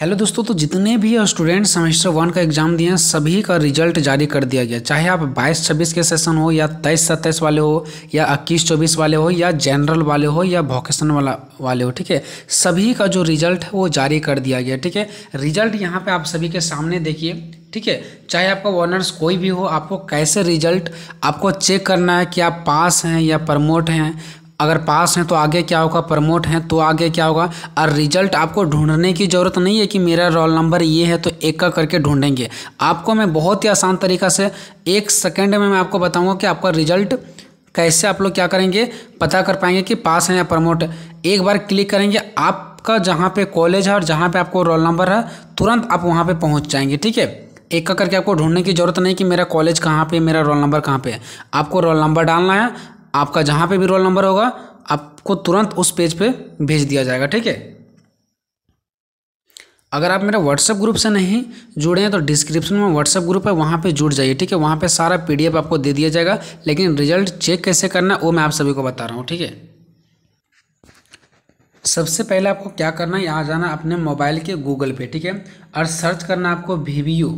hello दोस्तों तो जितने भी स्टूडेंट सेमेस्टर वन का एग्जाम दिए हैं सभी का रिजल्ट जारी कर दिया गया चाहे आप 22 छब्बीस के सेशन हो या 23 सत्ताईस वाले हो या 21 चौबीस वाले हो या जनरल वाले हो या वोकेशन वाला वाले हो ठीक है सभी का जो रिजल्ट है वो जारी कर दिया गया ठीक है रिजल्ट यहाँ पे आप सभी के सामने देखिए ठीक है चाहे आपका ऑनर्स कोई भी हो आपको कैसे रिजल्ट आपको चेक करना है कि आप पास हैं या प्रमोट हैं अगर पास हैं तो आगे क्या होगा प्रमोट हैं तो आगे क्या होगा और रिजल्ट आपको ढूंढने की ज़रूरत नहीं है कि मेरा रोल नंबर ये है तो एक का करके ढूंढेंगे आपको मैं बहुत ही आसान तरीका से एक सेकेंड में मैं आपको बताऊँगा कि आपका रिजल्ट कैसे आप लोग क्या करेंगे पता कर पाएंगे कि पास हैं या प्रमोट एक बार क्लिक करेंगे आपका जहाँ पे कॉलेज है और जहाँ पे आपको रोल नंबर है तुरंत आप वहाँ पे पहुँच जाएंगे ठीक है एक का करके आपको ढूंढने की ज़रूरत नहीं कि मेरा कॉलेज कहाँ पे मेरा रोल नंबर कहाँ पे है आपको रोल नंबर डालना है आपका जहाँ पे भी रोल नंबर होगा आपको तुरंत उस पेज पे भेज दिया जाएगा ठीक है अगर आप मेरे व्हाट्सएप ग्रुप से नहीं जुड़े हैं तो डिस्क्रिप्शन में व्हाट्सएप ग्रुप है वहाँ पे जुड़ जाइए ठीक है वहाँ पे सारा पीडीएफ आपको दे दिया जाएगा लेकिन रिजल्ट चेक कैसे करना है वो मैं आप सभी को बता रहा हूँ ठीक है सबसे पहले आपको क्या करना है यहाँ जाना अपने मोबाइल के गूगल पे ठीक है और सर्च करना आपको वी यू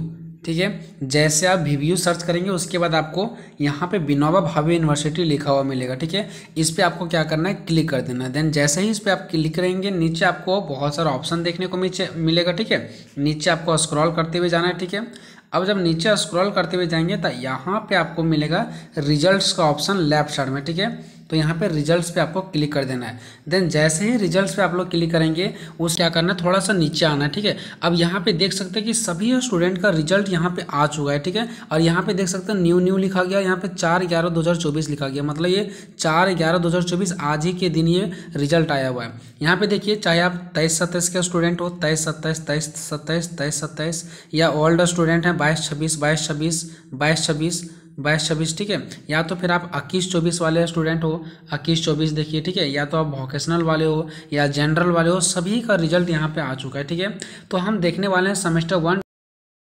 ठीक है जैसे आप वी सर्च करेंगे उसके बाद आपको यहाँ पे विनोबा भावे यूनिवर्सिटी लिखा हुआ मिलेगा ठीक है इस पर आपको क्या करना है क्लिक कर देना है देन जैसे ही इस पर आप क्लिक करेंगे नीचे आपको बहुत सारा ऑप्शन देखने को मिलेगा ठीक है नीचे आपको स्क्रॉल करते हुए जाना है ठीक है अब जब नीचे स्क्रॉल करते हुए जाएंगे तो यहाँ पर आपको मिलेगा रिजल्ट का ऑप्शन लेफ्ट साइड में ठीक है तो यहाँ पे रिजल्ट्स पे आपको क्लिक कर देना है देन जैसे ही रिजल्ट्स पे आप लोग क्लिक करेंगे उस क्या करना है थोड़ा सा नीचे आना है ठीक है अब यहाँ पे देख सकते हैं कि सभी स्टूडेंट का रिजल्ट यहाँ पे आ चुका है ठीक है और यहाँ पे देख सकते हैं न्यू न्यू लिखा गया यहाँ पे चार ग्यारह दो लिखा गया मतलब ये चार ग्यारह दो आज ही के दिन ये रिजल्ट आया हुआ है यहाँ पे देखिए चाहे आप तेईस सत्ताईस के स्टूडेंट हो तेईस सत्ताईस तेईस सत्ताईस तेईस सत्ताईस या ओल्ड स्टूडेंट हैं बाईस छब्बीस बाईस छब्बीस बाईस छब्बीस बाईस छब्बीस ठीक है या तो फिर आप इक्कीस चौबीस वाले स्टूडेंट हो इक्कीस चौबीस देखिए ठीक है या तो आप वोकेशनल वाले हो या जनरल वाले हो सभी का रिजल्ट यहाँ पे आ चुका है ठीक है तो हम देखने वाले हैं सेमेस्टर वन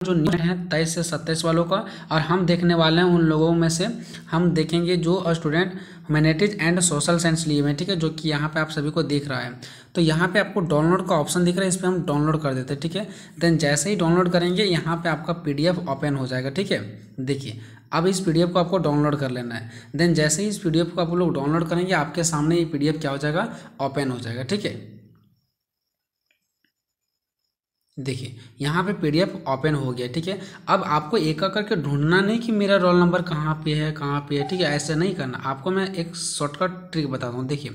जो नीट है तेईस से सत्ताईस वालों का और हम देखने वाले हैं उन लोगों में से हम देखेंगे जो student humanities and social science लिए हुए ठीक है जो कि यहाँ पे आप सभी को देख रहा है तो यहाँ पे आपको डाउनलोड का ऑप्शन दिख रहा है इस पर हम डाउनलोड कर देते हैं ठीक है देन जैसे ही डाउनलोड करेंगे यहाँ पे आपका पीडीएफ ओपन हो जाएगा ठीक है देखिए अब इस पी को आपको डाउनलोड कर लेना है देन जैसे ही इस पी को आप लोग डाउनलोड करेंगे आपके सामने ये पी क्या हो जाएगा ओपन हो जाएगा ठीक है देखिए यहाँ पे पीडीएफ ओपन हो गया ठीक है अब आपको एक एक करके ढूंढना नहीं कि मेरा रोल नंबर कहाँ पे है कहाँ पे है ठीक है ऐसे नहीं करना आपको मैं एक शॉर्टकट ट्रिक बताता हूँ देखिए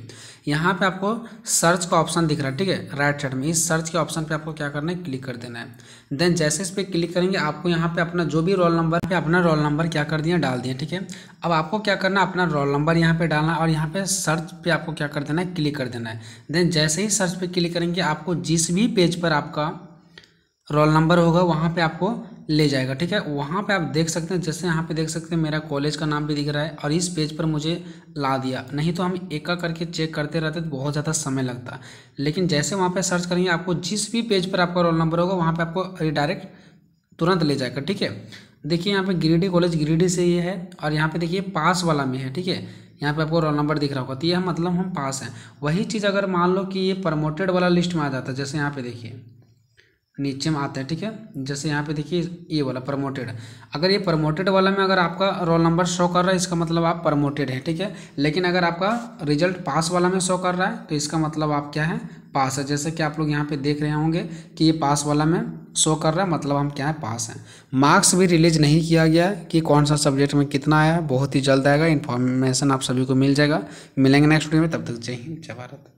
यहाँ पे आपको सर्च का ऑप्शन दिख रहा है ठीक है राइट साइड में इस सर्च के ऑप्शन पे आपको क्या करना है क्लिक कर देना है देन जैसे इस पर क्लिक करेंगे आपको यहाँ पर अपना जो भी रोल नंबर पर अपना रोल नंबर क्या कर दिया डाल दिया ठीक है अब आपको क्या करना है अपना रोल नंबर यहाँ पर डालना और यहाँ पर सर्च पर आपको क्या कर देना है क्लिक कर देना है देन जैसे ही सर्च पर क्लिक करेंगे आपको जिस भी पेज पर आपका रोल नंबर होगा वहाँ पे आपको ले जाएगा ठीक है वहाँ पे आप देख सकते हैं जैसे यहाँ पे देख सकते हैं मेरा कॉलेज का नाम भी दिख रहा है और इस पेज पर मुझे ला दिया नहीं तो हम एका करके चेक करते रहते तो बहुत ज़्यादा समय लगता लेकिन जैसे वहाँ पे सर्च करेंगे आपको जिस भी पेज पर आपका रोल नंबर होगा वहाँ पर आपको रिडायरेक्ट तुरंत ले जाएगा ठीक है देखिए यहाँ पर गिरिडीह कॉलेज गिरिडीह से ये है और यहाँ पर देखिए पास वाला में है ठीक है यहाँ पे आपको रोल नंबर दिख रहा होगा तो ये मतलब हम पास हैं वही चीज़ अगर मान लो कि ये प्रमोटेड वाला लिस्ट में आ जाता है जैसे यहाँ पे देखिए नीचे में आता है ठीक है जैसे यहाँ पे देखिए ये वाला प्रमोटेड अगर ये प्रमोटेड वाला में अगर आपका रोल नंबर शो कर रहा है इसका मतलब आप प्रमोटेड है ठीक है लेकिन अगर आपका रिजल्ट पास वाला में शो कर रहा है तो इसका मतलब आप क्या है पास है जैसे कि आप लोग यहाँ पे देख रहे होंगे कि ये पास वाला में शो कर रहा है मतलब हम क्या है पास हैं मार्क्स भी रिलीज नहीं किया गया है कि कौन सा सब्जेक्ट में कितना आया बहुत ही जल्द आएगा इन्फॉर्मेशन आप सभी को मिल जाएगा मिलेंगे नेक्स्ट वीडियो में तब तक जय हिंद जय भारत